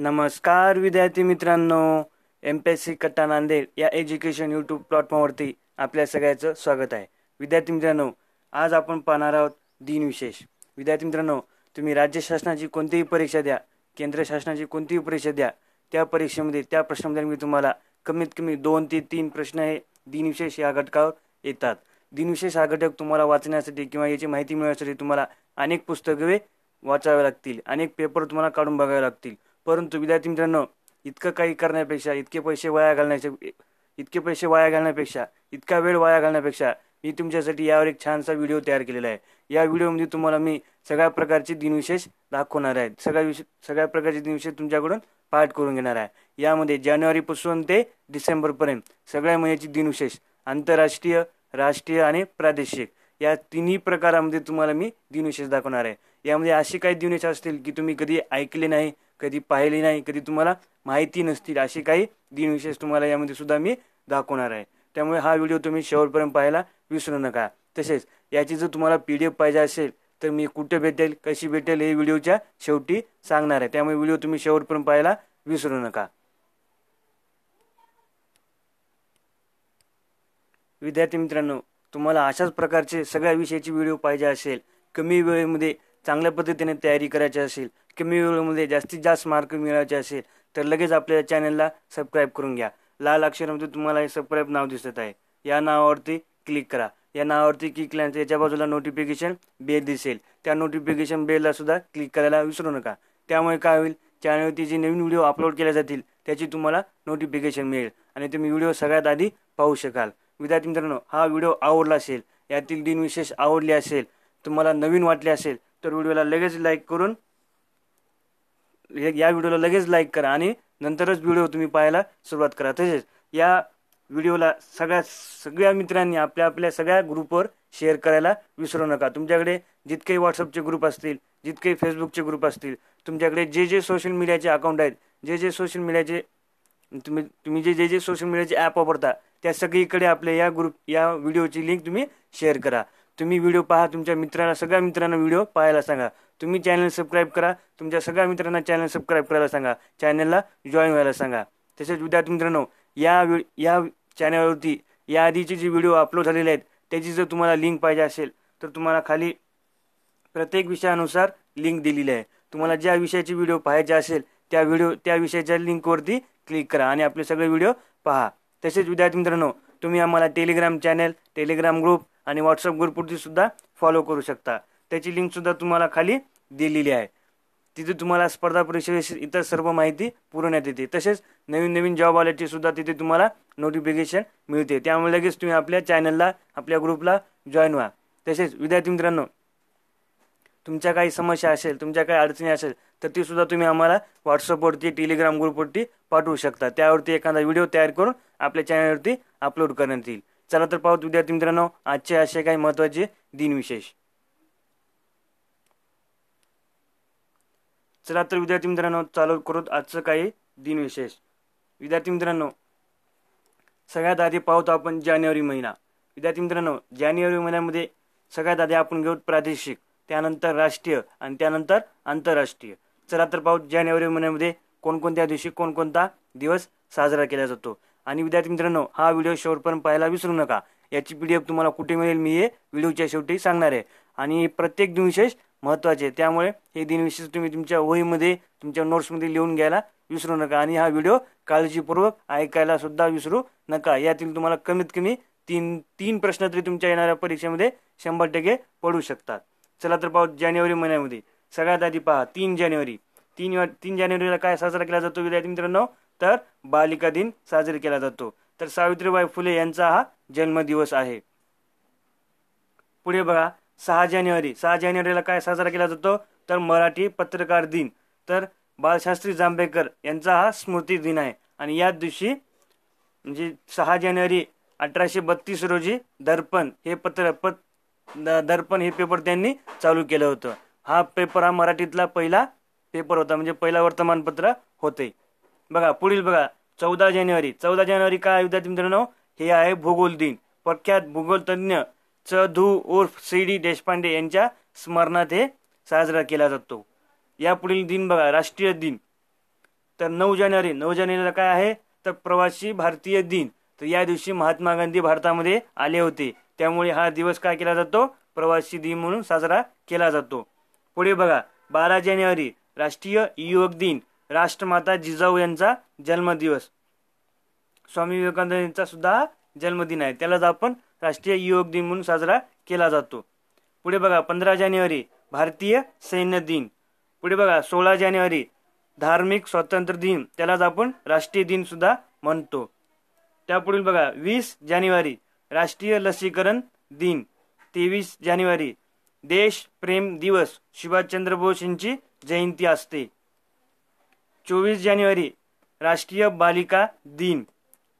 नमस्कार विद्यार्थी मित्रांनो एम पी एस सी कट्टा नांदेड या एज्युकेशन यूट्यूब प्लॅटफॉर्मवरती आपल्या सगळ्याचं स्वागत आहे विद्यार्थी मित्रांनो आज आपण पाहणार आहोत दिनविशेष विद्यार्थी मित्रांनो तुम्ही राज्य शासनाची कोणतीही परीक्षा द्या केंद्र शासनाची कोणतीही परीक्षा द्या त्या परीक्षेमध्ये त्या प्रश्नामध्ये मी तुम्हाला कमीत कमी दोन ते तीन प्रश्न हे दिनविशेष या घटकावर येतात दिनविशेष हा घटक तुम्हाला वाचण्यासाठी किंवा याची माहिती मिळवण्यासाठी तुम्हाला अनेक पुस्तके वाचावे लागतील अनेक पेपर तुम्हाला काढून बघावे लागतील परंतु विद्यार्थी मित्रांनो इतकं काही करण्यापेक्षा इतके पैसे वाया घालण्याचे इतके पैसे वाया घालण्यापेक्षा इतका वेळ वाया घालण्यापेक्षा मी तुमच्यासाठी यावर एक छानसा व्हिडिओ तयार केलेला आहे या व्हिडिओमध्ये तुम्हाला मी सगळ्या प्रकारचे दिनविशेष दाखवणार आहे सगळ्या विशेष सगळ्या प्रकारचे दिनविशेष तुमच्याकडून पाठ करून घेणार आहे यामध्ये जानेवारीपासून ते डिसेंबरपर्यंत सगळ्या महिन्याची दिनविशेष आंतरराष्ट्रीय राष्ट्रीय आणि प्रादेशिक या तिन्ही प्रकारामध्ये तुम्हाला मी दिनविशेष दाखवणार आहे यामध्ये असे काही दिनविशेष असतील की तुम्ही कधी ऐकले नाही कधी पाहिले नाही कधी तुम्हाला माहिती नसतील असे काही दिनविशेष तुम्हाला यामध्ये सुद्धा मी दाखवणार आहे त्यामुळे हा व्हिडिओ तुम्ही शेवटपर्यंत पाहायला विसरू नका तसेच याची जर तुम्हाला पी डी एफ पाहिजे असेल तर मी कुठे भेटेल कशी भेटेल हे व्हिडिओच्या शेवटी सांगणार आहे त्यामुळे व्हिडिओ तुम्ही शेवटपर्यंत पाहायला विसरू नका विद्यार्थी मित्रांनो तुम्हाला अशाच प्रकारचे सगळ्या विषयाचे व्हिडिओ पाहिजे असेल कमी वेळेमध्ये चांगल्या पद्धतीने तयारी करायची असेल कमी वेळेमध्ये जास्तीत जास्त मार्क मिळायचे असेल तर लगेच आपल्या चॅनलला सबस्क्राईब करून घ्या लाल अक्षरामध्ये तुम्हाला हे सबस्क्राईब नाव दिसत आहे या नावावरती क्लिक करा या नावावरती क्लिक केल्यानंतर याच्या बाजूला नोटिफिकेशन बेल दिसेल त्या नोटिफिकेशन बेलला सुद्धा क्लिक करायला विसरू नका त्यामुळे काय होईल चॅनलवरती जे नवीन व्हिडिओ अपलोड केले जातील त्याची तुम्हाला नोटिफिकेशन मिळेल आणि तुम्ही व्हिडिओ सगळ्यात आधी पाहू शकाल विद्यार्थी मित्रांनो हा व्हिडिओ आवडला असेल यातील दिन विशेष आवडले असेल तुम्हाला नवीन वाटले असेल तर व्हिडिओला लगेच लाईक करून या व्हिडिओला लगेच लाईक करा आणि नंतरच व्हिडिओ तुम्ही पाहायला सुरुवात करा तसेच या व्हिडिओला सगळ्या सगळ्या मित्रांनी आपल्या आपल्या सगळ्या ग्रुपवर शेअर करायला विसरू नका तुमच्याकडे जितके व्हॉट्सअपचे ग्रुप असतील जितके फेसबुकचे ग्रुप असतील तुमच्याकडे जे जे सोशल मीडियाचे अकाउंट आहेत जे जे सोशल मीडियाचे तुम्ही तुम्ही जे जे जे सोशल मीडियाचे ॲप वापरता त्या सगळीकडे आपल्या या ग्रुप या व्हिडिओची लिंक तुम्ही शेअर करा तुम्ही व्हिडिओ पहा तुमच्या मित्रांना सगळ्या मित्रांना व्हिडिओ पाहायला सांगा तुम्ही चॅनल सबस्क्राईब करा तुमच्या सगळ्या मित्रांना चॅनल सबस्क्राईब करायला सांगा चॅनलला जॉईन व्हायला सांगा तसेच विद्यार्थी मित्रांनो या वि या चॅनलवरती या आधीचे जे व्हिडिओ अपलोड झालेले आहेत त्याची जर तुम्हाला लिंक पाहिजे असेल तर तुम्हाला खाली प्रत्येक विषयानुसार लिंक दिलेली आहे तुम्हाला ज्या विषयाचे व्हिडिओ पाहायचे असेल त्या व्हिडिओ त्या विषयाच्या लिंकवरती क्लिक करा आणि आपले सगळे व्हिडिओ पहा तसेच विद्यार्थी मित्रांनो तुम्ही आम्हाला टेलिग्राम चॅनल टेलिग्राम ग्रुप आणि व्हॉट्सअप ग्रुपवरती सुद्धा फॉलो करू शकता त्याची लिंकसुद्धा तुम्हाला खाली दिलेली आहे तिथे तुम्हाला स्पर्धा परीक्षेविषयी इतर सर्व माहिती पुरवण्यात येते तसेच नवीन नवीन जॉब आल्याची सुद्धा तिथे तुम्हाला नोटिफिकेशन मिळते त्यामुळे लगेच तुम्ही आपल्या चॅनलला आपल्या ग्रुपला जॉईन व्हा तसेच विद्यार्थी मित्रांनो तुमच्या काही समस्या असेल तुमच्या काही अडचणी असेल तर ती सुद्धा तुम्ही आम्हाला व्हॉट्सअपवरती टेलिग्राम ग्रुपवरती पाठवू शकता त्यावरती एखादा व्हिडिओ तयार करून आपल्या चॅनलवरती अपलोड करण्यात येईल चला तर विद्यार्थी मित्रांनो आजचे असे काही महत्त्वाचे दिनविशेष चला तर विद्यार्थी मित्रांनो चालू करू आजचं काही दिनविशेष विद्यार्थी मित्रांनो सगळ्यात आधी पाहतो आपण जानेवारी महिना विद्यार्थी मित्रांनो जानेवारी महिन्यामध्ये सगळ्यात आधी आपण घेऊ प्रादेशिक त्यानंतर राष्ट्रीय आणि त्यानंतर आंतरराष्ट्रीय चला तर पाहू जानेवारी महिन्यामध्ये कोणकोणत्या दिवशी कोणकोणता दिवस साजरा केला जातो आणि विद्यार्थी मित्रांनो हा व्हिडिओ शेवटपर्यंत पाहायला विसरू नका याची पी डी एफ तुम्हाला कुठे मिळेल मी हे व्हिडिओच्या शेवटी सांगणार आहे आणि प्रत्येक दिनविशेष महत्त्वाचे आहे त्यामुळे हे दिनविशेष तुम्ही तुमच्या वहीमध्ये तुमच्या नोट्समध्ये लिहून घ्यायला विसरू नका आणि हा व्हिडिओ काळजीपूर्वक ऐकायला सुद्धा विसरू नका यातील तुम्हाला कमीत कमी तीन तीन प्रश्न तरी तुमच्या येणाऱ्या परीक्षेमध्ये शंभर टक्के पडू शकतात चला तर पाहू जानेवारी महिन्यामध्ये सगळ्यात आधी पहा तीन जानेवारी तीन तीन जानेवारीला काय साजरा केला जातो विद्यार्थी मित्रांनो तर बालिका दिन साजरा केला जातो तर सावित्रीबाई फुले यांचा हा जन्मदिवस आहे पुढे बघा सहा जानेवारी सहा जानेवारीला काय साजरा केला जातो तर मराठी पत्रकार दिन तर बालशास्त्री जांभेकर यांचा हा स्मृती दिन आहे आणि या दिवशी म्हणजे सहा जानेवारी अठराशे बत्तीस रोजी दर्पण हे पत्र पत दर्पण हे पेपर त्यांनी चालू केलं होतं हा पेपर हा मराठीतला पहिला पेपर होता म्हणजे पहिला वर्तमानपत्र होते बघा पुढील बघा चौदा जानेवारी चौदा जानेवारी काय विद्यार्थी मित्रांनो हे आहे भूगोल दिन प्रख्यात भूगोल तज्ञ च धू उर्फ सी डी देशपांडे यांच्या स्मरणात हे साजरा केला जातो या पुढील दिन बघा राष्ट्रीय दिन तर नऊ जानेवारी नऊ जानेवारीला काय आहे तर प्रवासी भारतीय दिन तर या दिवशी महात्मा गांधी भारतामध्ये आले होते त्यामुळे हा दिवस काय केला जातो प्रवासी दिन म्हणून साजरा केला जातो पुढे बघा बारा जानेवारी राष्ट्रीय युवक दिन राष्ट्रमाता जिजाऊ यांचा जन्मदिवस स्वामी विवेकानंद यांचा सुद्धा जन्मदिन आहे त्यालाच आपण राष्ट्रीय योग दिन म्हणून साजरा केला जातो पुढे बघा पंधरा जानेवारी भारतीय सैन्य दिन पुढे बघा सोळा जानेवारी धार्मिक स्वातंत्र्य दिन त्यालाच आपण राष्ट्रीय दिन सुद्धा म्हणतो त्यापुढील बघा वीस जानेवारी राष्ट्रीय लसीकरण दिन तेवीस जानेवारी देश प्रेम दिवस सुभाषचंद्र बोस यांची जयंती असते चोवीस जानेवारी राष्ट्रीय बालिका दिन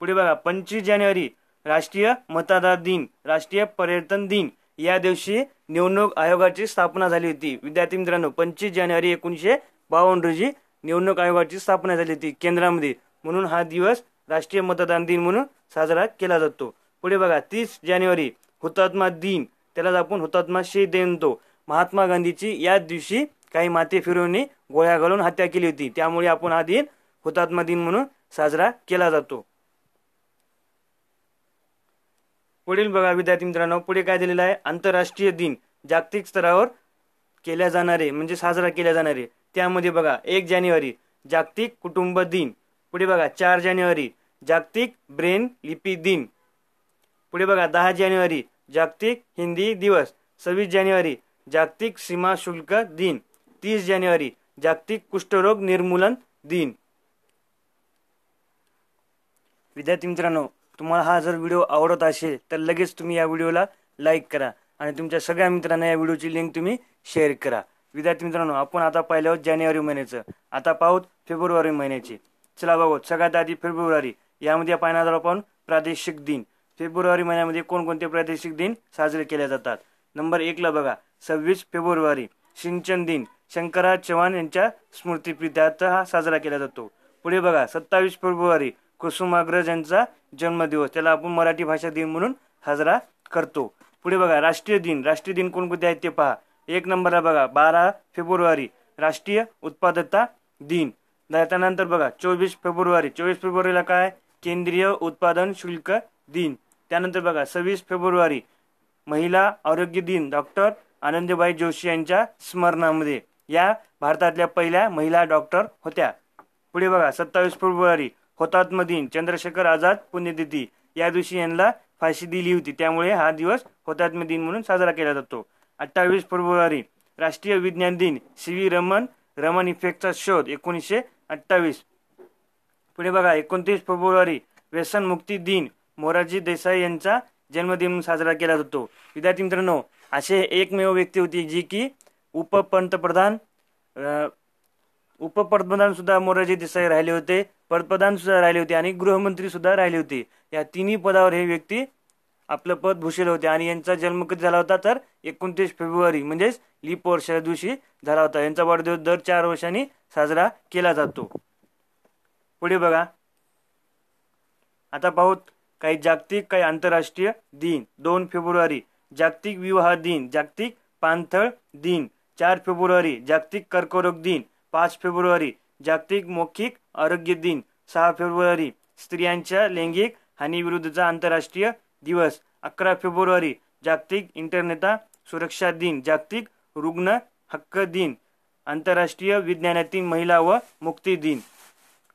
पुढे बघा पंचवीस जानेवारी राष्ट्रीय मतदार दिन राष्ट्रीय पर्यटन दिन या दिवशी निवडणूक आयोगाची स्थापना झाली होती विद्यार्थी मित्रांनो पंचवीस जानेवारी एकोणीसशे बावन्न रोजी निवडणूक आयोगाची स्थापना झाली होती केंद्रामध्ये म्हणून हा दिवस राष्ट्रीय मतदान दिन म्हणून साजरा केला जातो पुढे बघा तीस जानेवारी हुतात्मा दिन त्यालाच आपण हुतात्मा शहीद दिन महात्मा गांधीची या दिवशी काही माते फिरून गोळ्या घालून हत्या केली होती त्यामुळे आपण हा दिन हुतात्मा दिन म्हणून साजरा केला जातो पुढील बघा विद्यार्थी मित्रांनो पुढे काय दिलेलं आहे आंतरराष्ट्रीय दिन जागतिक स्तरावर केल्या जाणारे म्हणजे साजरा केल्या जाणारे त्यामध्ये बघा एक जानेवारी जागतिक कुटुंब दिन पुढे बघा चार जानेवारी जागतिक ब्रेन लिपी दिन पुढे बघा दहा जानेवारी जागतिक हिंदी दिवस सव्वीस जानेवारी जागतिक सीमा शुल्क दिन तीस जानेवारी जागतिक कुष्ठरोग निर्मूलन दिन विद्यार्थी मित्रांनो तुम्हाला हा जर व्हिडिओ आवडत असेल तर लगेच तुम्ही या व्हिडिओला लाईक करा आणि तुमच्या सगळ्या मित्रांना या व्हिडिओची लिंक तुम्ही शेअर करा विद्यार्थी मित्रांनो आपण आता पाहिलं आहोत जानेवारी महिन्याचं आता पाहूत फेब्रुवारी महिन्याचे चला बघू सगळ्यात आधी फेब्रुवारी यामध्ये पाहिला आलो आपण प्रादेशिक दिन फेब्रुवारी महिन्यामध्ये कोणकोणते प्रादेशिक दिन साजरे केले जातात नंबर एकला बघा सव्वीस फेब्रुवारी सिंचन दिन शंकरराव चव्हाण यांच्या स्मृतिप्रित्यार्थ हा साजरा केला जातो पुढे बघा सत्तावीस फेब्रुवारी कुसुमाग्रज यांचा जन्मदिवस त्याला आपण मराठी भाषा दिन म्हणून साजरा करतो पुढे बघा राष्ट्रीय दिन राष्ट्रीय दिन कोणकोणते आहेत ते पहा एक नंबरला बघा बारा फेब्रुवारी राष्ट्रीय उत्पादकता दिन त्यानंतर बघा चोवीस फेब्रुवारी चोवीस फेब्रुवारीला काय केंद्रीय उत्पादन शुल्क दिन त्यानंतर बघा सव्वीस फेब्रुवारी महिला आरोग्य दिन डॉक्टर आनंदीबाई जोशी यांच्या स्मरणामध्ये या भारतातल्या पहिल्या महिला डॉक्टर होत्या पुढे बघा सत्तावीस फेब्रुवारी हुतात्मा दिन चंद्रशेखर आझाद पुण्यतिथी या दिवशी यांना फाशी दिली होती त्यामुळे हा दिवस हुतात्मा दिन म्हणून साजरा केला जातो अठ्ठावीस फेब्रुवारी राष्ट्रीय विज्ञान दिन सी व्ही रमन रमन इफेक्टचा शोध एकोणीसशे अठ्ठावीस पुढे बघा एकोणतीस फेब्रुवारी मुक्ती दिन मोराजी देसाई यांचा जन्मदिन साजरा केला जातो विद्यार्थी मित्रांनो असे एकमेव व्यक्ती होती जी की उपपंतप्रधान उपपंतप्रधान सुद्धा मोरारजी देसाई राहिले होते पंतप्रधान सुद्धा राहिले होते आणि गृहमंत्री सुद्धा राहिले होते या तिन्ही पदावर हे व्यक्ती आपलं पद भूषेल होते आणि यांचा जन्म कधी झाला होता तर एकोणतीस फेब्रुवारी म्हणजेच लीप वर्षाच्या दिवशी झाला होता यांचा वाढदिवस दर चार वर्षांनी साजरा केला जातो पुढे बघा आता पाहूत काही जागतिक काही आंतरराष्ट्रीय दिन दोन फेब्रुवारी जागतिक विवाह दिन जागतिक पांथळ दिन चार फेब्रुवारी जागतिक कर्करोग दिन पाच फेब्रुवारी जागतिक मौखिक आरोग्य दिन सहा फेब्रुवारी स्त्रियांच्या लैंगिक हानीविरुद्धचा आंतरराष्ट्रीय दिवस अकरा फेब्रुवारी जागतिक इंटरनेटा सुरक्षा दिन जागतिक रुग्ण हक्क दिन आंतरराष्ट्रीय विज्ञानातील महिला व मुक्ती दिन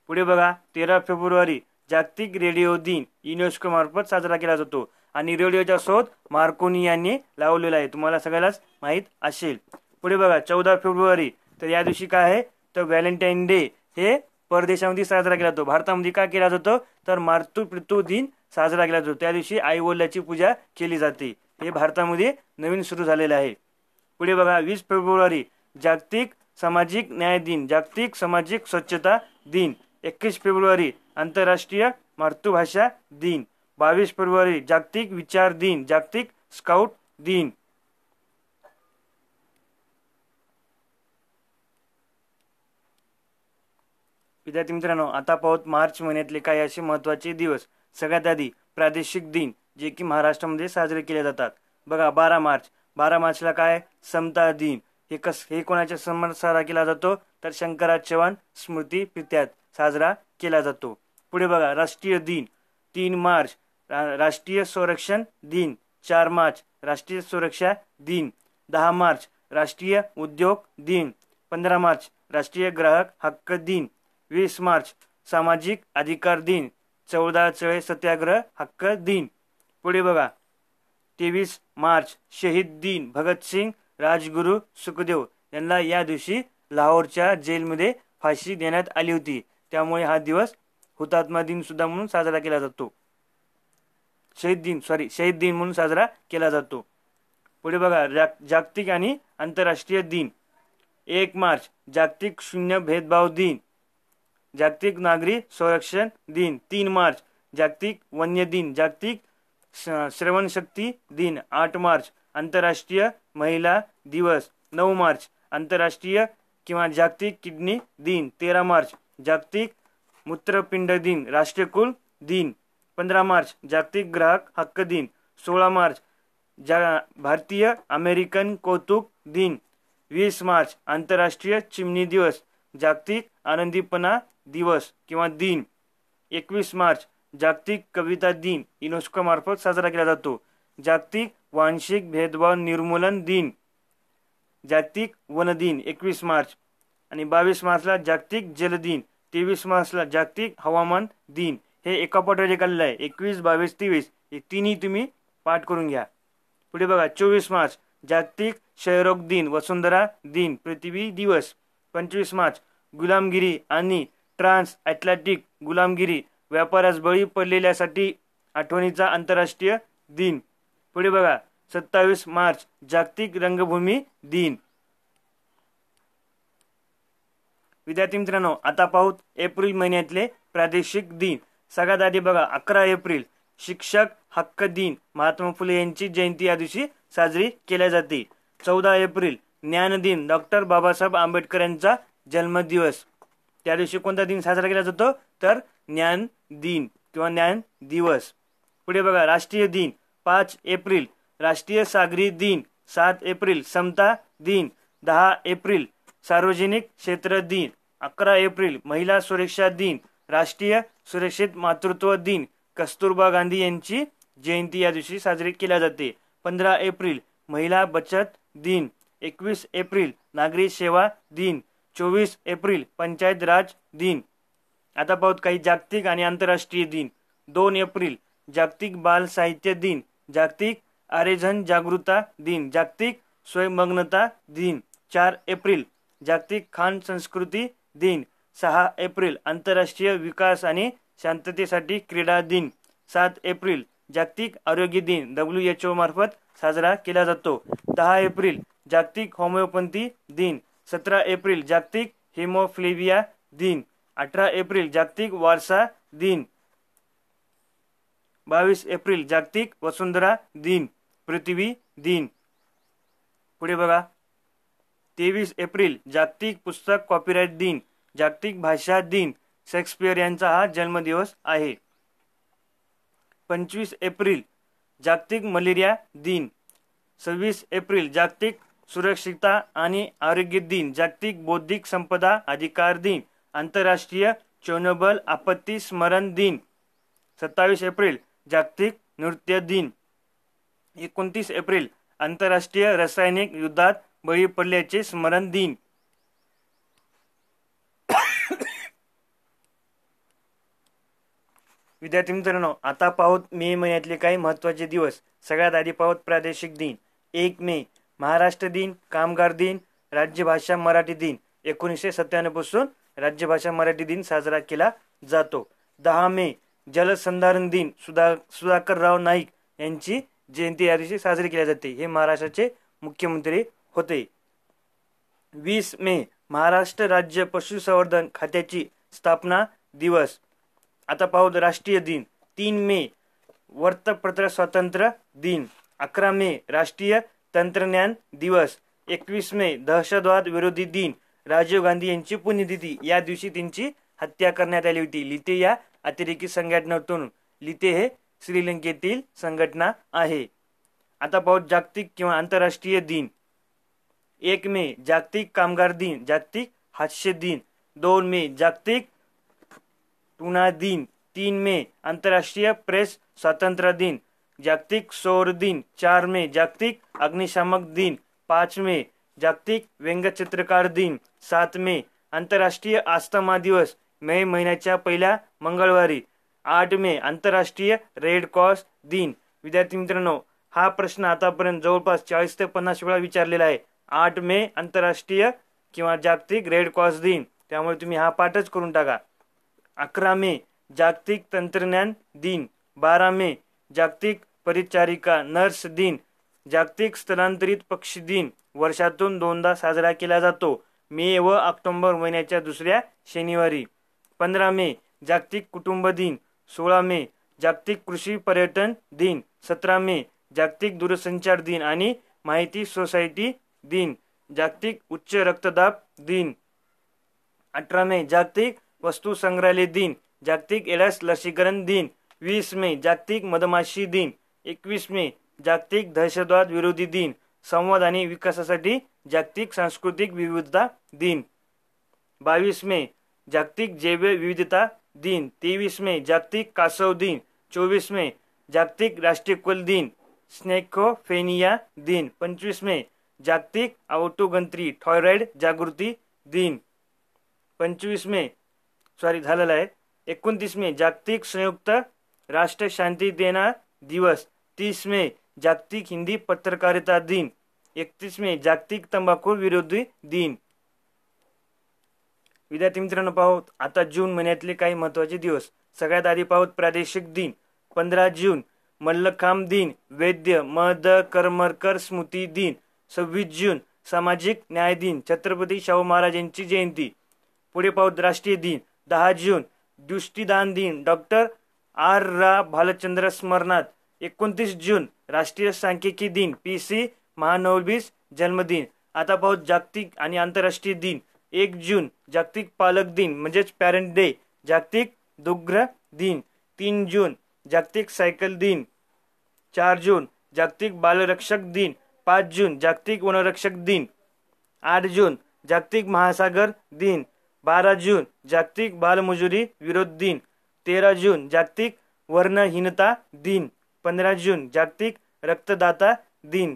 पुढे बघा तेरा फेब्रुवारी जागतिक रेडिओ दिन मार्फत साजरा केला जातो आणि रेडिओचा शोध मार्कोनी यांनी लावलेला आहे तुम्हाला सगळ्यालाच माहीत असेल पुढे बघा चौदा फेब्रुवारी तर या दिवशी काय आहे तर व्हॅलेंटाईन डे हे परदेशामध्ये साजरा केला जातो भारतामध्ये का केला जातो तर मातृपितृ दिन साजरा केला जातो त्या दिवशी आईवडिलाची पूजा केली जाते हे भारतामध्ये नवीन सुरू झालेलं आहे पुढे बघा वीस फेब्रुवारी जागतिक सामाजिक न्याय दिन जागतिक सामाजिक स्वच्छता दिन एकवीस फेब्रुवारी आंतरराष्ट्रीय मातृभाषा दिन बावीस फेब्रुवारी जागतिक विचार दिन जागतिक स्काउट दिन विद्यार्थी मित्रांनो आता पाहत मार्च महिन्यातले काही असे महत्त्वाचे दिवस सगळ्यात आधी प्रादेशिक दिन जे की महाराष्ट्रामध्ये साजरे केले जातात बघा बारा मार्च बारा मार्चला काय समता दिन हे कस हे कोणाच्या सन्मान साजरा केला जातो तर शंकरा चव्हाण स्मृती पित्यात साजरा केला जातो पुढे बघा राष्ट्रीय दिन तीन मार्च राष्ट्रीय संरक्षण दिन चार मार्च राष्ट्रीय सुरक्षा दिन दहा मार्च राष्ट्रीय उद्योग दिन पंधरा मार्च राष्ट्रीय ग्राहक हक्क दिन वीस मार्च सामाजिक अधिकार दिन चौदा चळे सत्याग्रह हक्क दिन पुढे बघा तेवीस मार्च शहीद दिन भगतसिंग राजगुरू सुखदेव यांना या दिवशी लाहोरच्या जेलमध्ये फाशी देण्यात आली होती त्यामुळे हा दिवस हुतात्मा दिन सुद्धा म्हणून साजरा केला जातो शहीद दिन सॉरी शहीद दिन म्हणून साजरा केला जातो पुढे बघा जागतिक आणि आंतरराष्ट्रीय दिन एक मार्च जागतिक शून्य भेदभाव दिन जागतिक नागरी संरक्षण दिन तीन मार्च जागतिक वन्य दिन जागतिक श्रवणशक्ती दिन आठ मार्च आंतरराष्ट्रीय महिला दिवस नऊ मार्च आंतरराष्ट्रीय किंवा जागतिक किडनी दिन तेरा मार्च जागतिक मूत्रपिंड दिन कुल दिन पंधरा मार्च जागतिक ग्राहक हक्क दिन सोळा मार्च जा भारतीय अमेरिकन कौतुक दिन वीस मार्च आंतरराष्ट्रीय चिमणी दिवस जागतिक आनंदीपणा दिवस किंवा दिन एकवीस मार्च जागतिक कविता दिन युनेस्कोमार्फत साजरा केला जातो जागतिक वांशिक भेदभाव निर्मूलन दिन जागतिक वन दिन एकवीस मार्च आणि बावीस मार्चला जागतिक जल दिन तेवीस मार्चला जागतिक हवामान दिन हे एका पटवाचे काढलेलं आहे एकवीस बावीस तेवीस हे तिन्ही तुम्ही पाठ करून घ्या पुढे बघा चोवीस मार्च जागतिक क्षयरोग दिन वसुंधरा दिन पृथ्वी दिवस पंचवीस मार्च गुलामगिरी आणि ट्रान्स ॲथलेटिक गुलामगिरी व्यापारास बळी पडलेल्यासाठी आठवणीचा आंतरराष्ट्रीय दिन पुढे बघा सत्तावीस मार्च जागतिक रंगभूमी दिन विद्यार्थी मित्रांनो आता पाहूत एप्रिल महिन्यातले प्रादेशिक दिन सगळ्यात आधी बघा अकरा एप्रिल शिक्षक हक्क दिन महात्मा फुले यांची जयंती या दिवशी साजरी केल्या जाते चौदा एप्रिल ज्ञान दिन डॉक्टर बाबासाहेब आंबेडकर यांचा जन्मदिवस त्या दिवशी कोणता दिन साजरा केला जातो तर ज्ञान दिन किंवा ज्ञान दिवस पुढे बघा राष्ट्रीय दिन पाच एप्रिल राष्ट्रीय सागरी दिन सात एप्रिल समता दिन दहा एप्रिल सार्वजनिक क्षेत्र दिन अकरा एप्रिल महिला सुरक्षा दिन राष्ट्रीय सुरक्षित मातृत्व दिन कस्तुरबा गांधी यांची जयंती या दिवशी साजरी केल्या जाते पंधरा एप्रिल महिला बचत दिन एकवीस एप्रिल नागरी सेवा दिन चोवीस एप्रिल पंचायत राज दिन आता पाहत काही जागतिक आणि आंतरराष्ट्रीय दिन दोन एप्रिल जागतिक बाल साहित्य दिन जागतिक आरेझन जागृता दिन जागतिक स्वयंमग्नता दिन चार एप्रिल जागतिक खान संस्कृती दिन सहा एप्रिल आंतरराष्ट्रीय विकास आणि शांततेसाठी क्रीडा दिन सात एप्रिल जागतिक आरोग्य दिन डब्ल्यू एच ओ मार्फत साजरा केला जातो दहा एप्रिल जागतिक होमिओपंथी दिन सतरा एप्रिल जागतिक हिमोफ्लिबिया दिन अठरा एप्रिल जागतिक वारसा दिन बावीस एप्रिल जागतिक वसुंधरा दिन पृथ्वी दिन पुढे बघा तेवीस एप्रिल जागतिक पुस्तक कॉपीराईट दिन जागतिक भाषा दिन शेक्सपियर यांचा हा जन्मदिवस आहे पंचवीस एप्रिल जागतिक मलेरिया दिन सव्वीस एप्रिल जागतिक सुरक्षितता आणि आरोग्य दिन जागतिक बौद्धिक संपदा अधिकार दिन आंतरराष्ट्रीय चौनोबल आपत्ती स्मरण दिन सत्तावीस एप्रिल जागतिक नृत्य दिन एकोणतीस एप्रिल आंतरराष्ट्रीय रासायनिक युद्धात बळी पडल्याचे स्मरण दिन विद्यार्थी मित्रांनो आता पाहूत मे महिन्यातले काही महत्वाचे दिवस सगळ्यात आधी पाहूत प्रादेशिक दिन एक मे महाराष्ट्र दिन कामगार दिन राज्यभाषा मराठी दिन एकोणीसशे सत्त्याण्णवपासून राज्यभाषा मराठी दिन साजरा केला जातो दहा मे जलसंधारण दिन सुधा राव नाईक यांची जयंती या दिवशी साजरी केली जाते हे महाराष्ट्राचे मुख्यमंत्री होते वीस मे महाराष्ट्र राज्य पशुसंवर्धन खात्याची स्थापना दिवस आता पाहू राष्ट्रीय दिन तीन मे वर्तपत्र स्वातंत्र्य दिन अकरा मे राष्ट्रीय तंत्रज्ञान दिवस एकवीस मे दहशतवाद विरोधी दिन राजीव गांधी यांची पुण्यतिथी या दिवशी त्यांची हत्या करण्यात आली होती लिते या अतिरेकी संघटनातून लिते हे श्रीलंकेतील संघटना आहे आता पाहू जागतिक किंवा आंतरराष्ट्रीय दिन एक मे जागतिक कामगार दिन जागतिक हास्य दिन दोन मे जागतिक तुना दिन तीन मे आंतरराष्ट्रीय प्रेस स्वातंत्र्य दिन जागतिक सौर दिन चार मे जागतिक अग्निशामक दिन पाच मे जागतिक व्यंगचित्रकार दिन सात मे आंतरराष्ट्रीय आस्थामा दिवस मे महिन्याच्या पहिल्या मंगळवारी आठ मे आंतरराष्ट्रीय रेड क्रॉस दिन विद्यार्थी मित्रांनो हा प्रश्न आतापर्यंत जवळपास चाळीस ते पन्नास वेळा विचारलेला आहे आठ मे आंतरराष्ट्रीय किंवा जागतिक रेड क्रॉस दिन त्यामुळे तुम्ही हा पाठच करून टाका अकरा मे जागतिक तंत्रज्ञान दिन बारा मे जागतिक परिचारिका नर्स दिन जागतिक स्थलांतरित पक्षी दिन वर्षातून दोनदा साजरा केला जातो मे व ऑक्टोंबर महिन्याच्या दुसऱ्या शनिवारी पंधरा मे जागतिक कुटुंब दिन सोळा मे जागतिक कृषी पर्यटन दिन सतरा मे जागतिक दूरसंचार दिन आणि माहिती सोसायटी दिन जागतिक उच्च रक्तदाब दिन अठरा मे जागतिक वस्तू संग्रहालय दिन जागतिक एडस लसीकरण दिन वीस मे जागतिक मधमाशी दिन एकवीस मे जागतिक दहशतवाद विरोधी दिन संवाद आणि विकासासाठी जागतिक सांस्कृतिक विविधता दिन बावीस मे जागतिक जैव विविधता दिन तेवीस मे जागतिक कासव दिन चोवीस मे जागतिक राष्ट्रीय कुल दिन स्नेकोफेनिया दिन पंचवीस मे जागतिक आवटोगंत्री थॉयरॉइड जागृती दिन पंचवीस मे सॉरी झालेला आहे एकोणतीस मे जागतिक संयुक्त राष्ट्र शांती देणार दिवस तीस मे जागतिक हिंदी पत्रकारिता दिन एकतीस मे जागतिक तंबाखू विरोधी दिन विद्यार्थी मित्रांनो पाहूत आता जून महिन्यातले काही महत्त्वाचे दिवस सगळ्यात आधी पाहूत प्रादेशिक दिन पंधरा जून मल्लखांब दिन वैद्य मद करमरकर स्मृती दिन सव्वीस जून सामाजिक न्याय दिन छत्रपती शाहू महाराजांची जयंती पुढे पाहूत राष्ट्रीय दिन दहा जून दृष्टीदान दिन डॉक्टर आर रा भालचंद्र स्मरणात एकोणतीस जून राष्ट्रीय सांख्यिकी दिन पी सी महानवबीस जन्मदिन आता पाहू जागतिक आणि आंतरराष्ट्रीय दिन एक जून जागतिक पालक दिन म्हणजेच पॅरेंट डे जागतिक दुग्र दिन तीन जून जागतिक सायकल दिन चार जून जागतिक बालरक्षक दिन पाच जून जागतिक वनरक्षक दिन आठ जून जागतिक महासागर दिन बारा जून जागतिक बालमजुरी विरोध दिन तेरा जून जागतिक वर्णहीनता दिन पंधरा जून जागतिक रक्तदाता दिन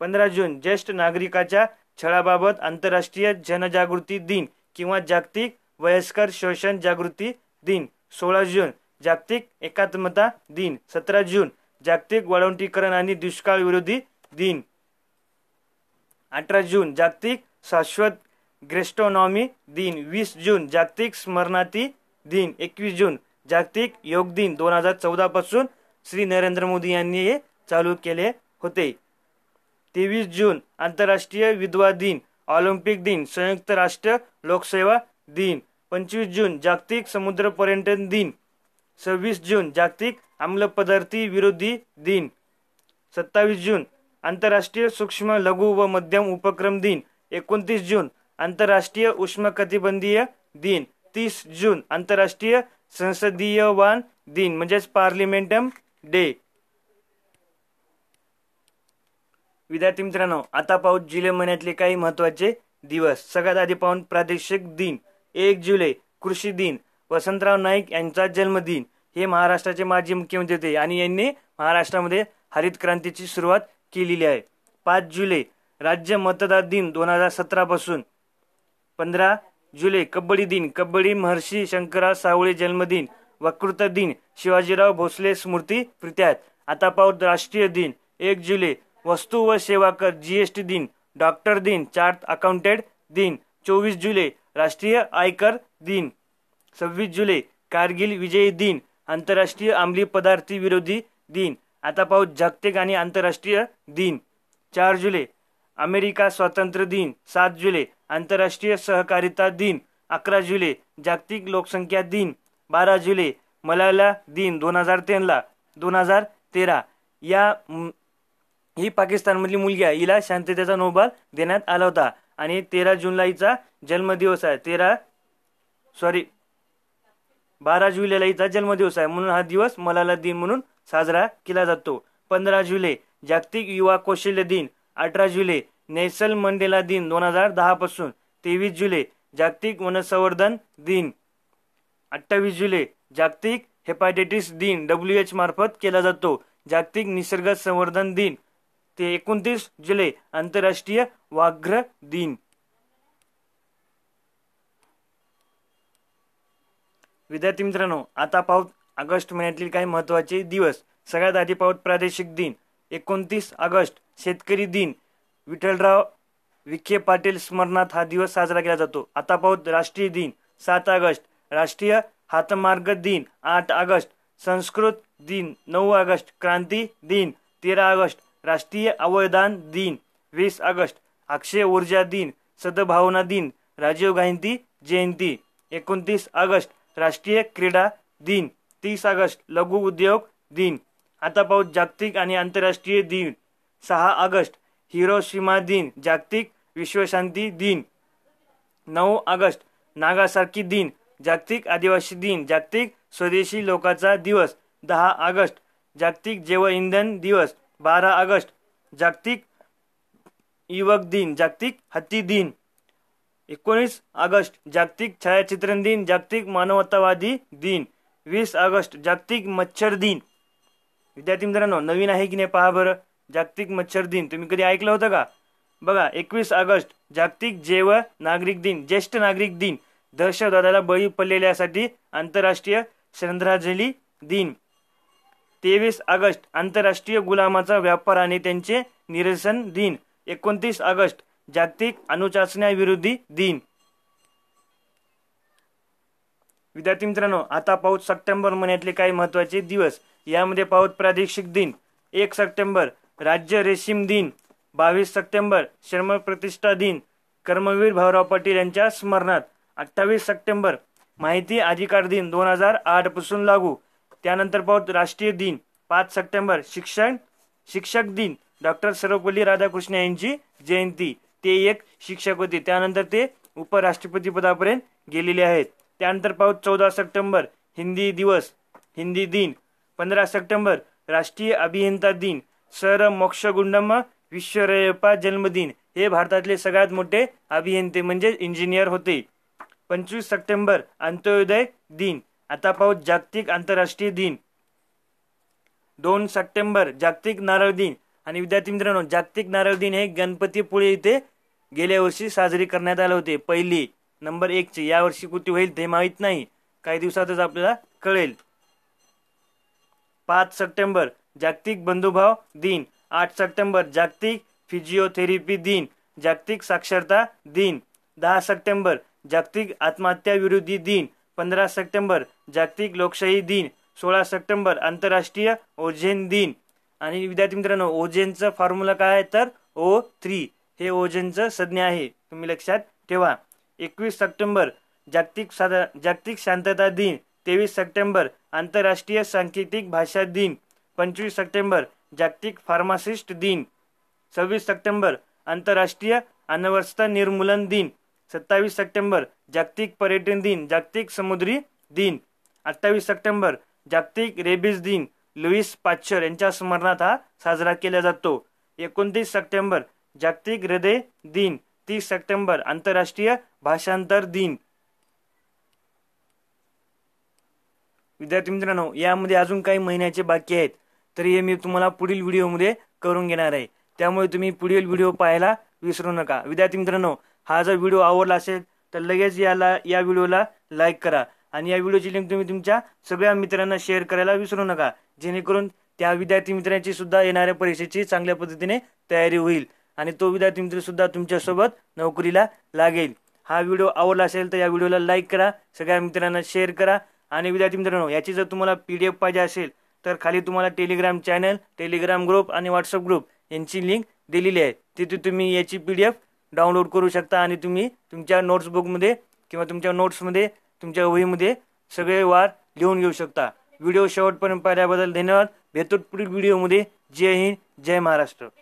पंधरा जून ज्येष्ठ नागरिकाच्या छळाबाबत आंतरराष्ट्रीय जनजागृती दिन किंवा जागतिक वयस्कर शोषण जागृती दिन सोळा जून जागतिक एकात्मता दिन सतरा जून जागतिक वळवटीकरण आणि दुष्काळ विरोधी दिन अठरा जून जागतिक शाश्वत ग्रेस्टॉनॉमी दिन वीस जून जागतिक स्मरणाती दिन एकवीस जून जागतिक योग दिन दोन हजार पासून श्री नरेंद्र मोदी यांनी हे चालू केले होते तेवीस जून आंतरराष्ट्रीय विधवा दिन ऑलिम्पिक दिन संयुक्त राष्ट्र लोकसेवा दिन पंचवीस जून जागतिक समुद्र पर्यटन दिन सव्वीस जून जागतिक आम्लपदार्थी विरोधी दिन सत्तावीस जून आंतरराष्ट्रीय सूक्ष्म लघु व मध्यम उपक्रम दिन एकोणतीस जून आंतरराष्ट्रीय उष्णकटिबंधीय दिन तीस जून आंतरराष्ट्रीय संसदीयवान दिन म्हणजेच पार्लिमेंटम डे विद्यार्थी मित्रांनो आता पाहू जुलै महिन्यातले काही महत्वाचे दिवस सगळ्यात आधी पाहून प्रादेशिक दिन एक जुलै कृषी दिन वसंतराव नाईक यांचा जन्मदिन हे महाराष्ट्राचे माजी मुख्यमंत्री होते आणि यांनी महाराष्ट्रामध्ये हरित क्रांतीची सुरुवात केलेली आहे पाच जुलै राज्य मतदार दिन दोन हजार सतरापासून पंधरा जुलै कबड्डी दिन कबड्डी महर्षी शंकरा सावळे जन्मदिन वकृत दिन शिवाजीराव भोसले स्मृती प्रित्यात आता पाहू राष्ट्रीय दिन एक जुलै वस्तू व सेवा कर जी एस टी दिन डॉक्टर दिन चार्ट अकाउंटेड दिन चोवीस जुलै राष्ट्रीय आयकर दिन सव्वीस जुलै कारगिल विजयी दिन आंतरराष्ट्रीय अंमली पदार्थ विरोधी दिन आता पाहू जागतिक आणि आंतरराष्ट्रीय दिन चार जुलै अमेरिका स्वातंत्र्य दिन सात जुलै आंतरराष्ट्रीय सहकारिता दिन अकरा जुलै जागतिक लोकसंख्या दिन बारा जुलै मलाला दिन दोन हजार तेनला दोन हजार तेरा या ही पाकिस्तानमधली मुलगी आहे हिला शांततेचा नोबाल देण्यात आला होता आणि तेरा जुलै हिचा जन्मदिवस आहे तेरा सॉरी बारा जुलैला हिचा जन्मदिवस आहे म्हणून हा दिवस मलाला दिन म्हणून साजरा केला जातो पंधरा जुलै जागतिक युवा कौशल्य दिन अठरा जुलै नेल्सन मंडेला दिन दोन हजार दहापासून तेवीस जुलै जागतिक वनसंवर्धन दिन अठ्ठावीस जुलै जागतिक हेपाटायटिस दिन डब्ल्यू एच मार्फत केला जातो जागतिक निसर्ग संवर्धन दिन ते एकोणतीस जुलै आंतरराष्ट्रीय वाघ्र दिन विद्यार्थी मित्रांनो आता पाहू ऑगस्ट महिन्यातील काही महत्त्वाचे दिवस सगळ्यात आधी पाहू प्रादेशिक दिन एकोणतीस ऑगस्ट शेतकरी दिन विठ्ठलराव विखे पाटील स्मरणात हा दिवस साजरा केला जातो आता पाहू राष्ट्रीय दिन सात ऑगस्ट राष्ट्रीय हातमार्ग दिन आठ ऑगस्ट संस्कृत दिन नऊ ऑगस्ट क्रांती दिन तेरा ऑगस्ट राष्ट्रीय अवयदान दिन वीस ऑगस्ट अक्षय ऊर्जा दिन सद्भावना दिन राजीव गांधी जयंती एकोणतीस ऑगस्ट राष्ट्रीय क्रीडा दिन तीस ऑगस्ट लघु उद्योग दिन आता पाहू जागतिक आणि आंतरराष्ट्रीय दिन सहा ऑगस्ट सीमा दिन जागतिक विश्वशांती दिन नऊ ऑगस्ट नागासारखी दिन जागतिक आदिवासी दिन जागतिक स्वदेशी लोकाचा दिवस दहा ऑगस्ट जागतिक जैव इंधन दिवस बारा ऑगस्ट जागतिक युवक दिन जागतिक हत्ती दिन एकोणीस ऑगस्ट जागतिक छायाचित्रण दिन जागतिक मानवतावादी दिन वीस ऑगस्ट जागतिक मच्छर दिन विद्यार्थी मित्रांनो नवीन आहे की नाही पहा बरं जागतिक मच्छर दिन तुम्ही कधी ऐकलं होतं का बघा एकवीस ऑगस्ट जागतिक जैव नागरिक दिन ज्येष्ठ नागरिक दिन दहशतवादाला बळी पडलेल्यासाठी आंतरराष्ट्रीय श्रद्धांजली दिन तेवीस ऑगस्ट आंतरराष्ट्रीय गुलामाचा व्यापार आणि त्यांचे निरसन दिन एकोणतीस ऑगस्ट जागतिक अणुचाचण्याविरोधी दिन विद्यार्थी मित्रांनो आता पाऊस सप्टेंबर महिन्यातले काही महत्त्वाचे दिवस यामध्ये पाऊस प्रादेशिक दिन एक सप्टेंबर राज्य रेशीम दिन बावीस सप्टेंबर श्रम प्रतिष्ठा दिन कर्मवीर भाऊराव पाटील यांच्या स्मरणात अठ्ठावीस सप्टेंबर माहिती अधिकार दिन दोन हजार पासून लागू त्यानंतर पाहू राष्ट्रीय दिन पाच सप्टेंबर शिक्षण शिक्षक दिन डॉक्टर सर्वपल्ली राधाकृष्ण यांची जयंती ते एक शिक्षक होते त्यानंतर ते उपराष्ट्रपती पदापर्यंत गेलेले आहेत त्यानंतर पाहू चौदा सप्टेंबर हिंदी दिवस हिंदी दिन पंधरा सप्टेंबर राष्ट्रीय अभियंता दिन सर मोक्षगुंडम विश्वरयप्पा जन्मदिन हे भारतातले सगळ्यात मोठे अभियंते म्हणजे इंजिनियर होते पंचवीस सप्टेंबर अंत्योदय दिन आता पाहू जागतिक आंतरराष्ट्रीय दिन दोन सप्टेंबर जागतिक नारळ दिन आणि विद्यार्थी मित्रांनो जागतिक नारळ दिन हे गणपतीपुळे इथे गेल्या वर्षी साजरी करण्यात आले होते पहिली नंबर एकची वर्षी कुठे होईल ते माहीत नाही काही दिवसातच आपल्याला कळेल पाच सप्टेंबर जागतिक बंधुभाव दिन आठ सप्टेंबर जागतिक फिजिओथेरपी दिन जागतिक साक्षरता दिन दहा सप्टेंबर जागतिक आत्महत्या विरोधी दिन पंधरा सप्टेंबर जागतिक लोकशाही दिन सोळा सप्टेंबर आंतरराष्ट्रीय ओझेन दिन आणि विद्यार्थी मित्रांनो ओझेनचं फॉर्म्युला काय आहे तर ओ थ्री हे ओझेनचं संज्ञा आहे तुम्ही लक्षात ठेवा एकवीस सप्टेंबर जागतिक साधा जागतिक शांतता दिन तेवीस सप्टेंबर आंतरराष्ट्रीय सांकेतिक भाषा दिन पंचवीस सप्टेंबर जागतिक फार्मासिस्ट दिन सव्वीस सप्टेंबर आंतरराष्ट्रीय अनवस्था निर्मूलन दिन सत्तावीस सप्टेंबर जागतिक पर्यटन दिन जागतिक समुद्री दिन अठ्ठावीस सप्टेंबर जागतिक रेबीज दिन लुईस पाश्चर यांच्या स्मरणात हा साजरा केला जातो एकोणतीस सप्टेंबर जागतिक हृदय दिन तीस सप्टेंबर आंतरराष्ट्रीय भाषांतर दिन विद्यार्थी मित्रांनो यामध्ये अजून काही महिन्याचे बाकी आहेत तरी हे मी तुम्हाला पुढील व्हिडिओमध्ये करून घेणार आहे त्यामुळे तुम्ही पुढील व्हिडिओ पाहायला विसरू नका विद्यार्थी मित्रांनो हा जर व्हिडिओ आवडला असेल तर लगेच याला या व्हिडिओला लाईक करा आणि या व्हिडिओची लिंक तुम्ही तुमच्या सगळ्या मित्रांना शेअर करायला विसरू नका जेणेकरून त्या विद्यार्थी मित्रांची सुद्धा येणाऱ्या परीक्षेची चांगल्या पद्धतीने तयारी होईल आणि तो विद्यार्थी मित्र सुद्धा तुमच्यासोबत नोकरीला लागेल हा व्हिडिओ आवडला असेल तर या व्हिडिओला लाईक करा सगळ्या मित्रांना शेअर करा आणि विद्यार्थी मित्रांनो याची जर तुम्हाला पी डी एफ पाहिजे असेल तर खाली तुम्हाला टेलिग्राम चॅनल टेलिग्राम ग्रुप आणि व्हॉट्सअप ग्रुप यांची लिंक दिलेली आहे तिथे तुम्ही याची पी डी एफ डाउनलोड करू शकता आणि तुम्ही तुमच्या नोट्सबुकमध्ये किंवा तुमच्या नोट्समध्ये तुमच्या वहीमध्ये सगळे वार लिहून घेऊ शकता व्हिडिओ शेवटपर्यंत पाहिल्याबद्दल धन्यवाद भेटतो पुढील व्हिडिओमध्ये जय हिंद जय महाराष्ट्र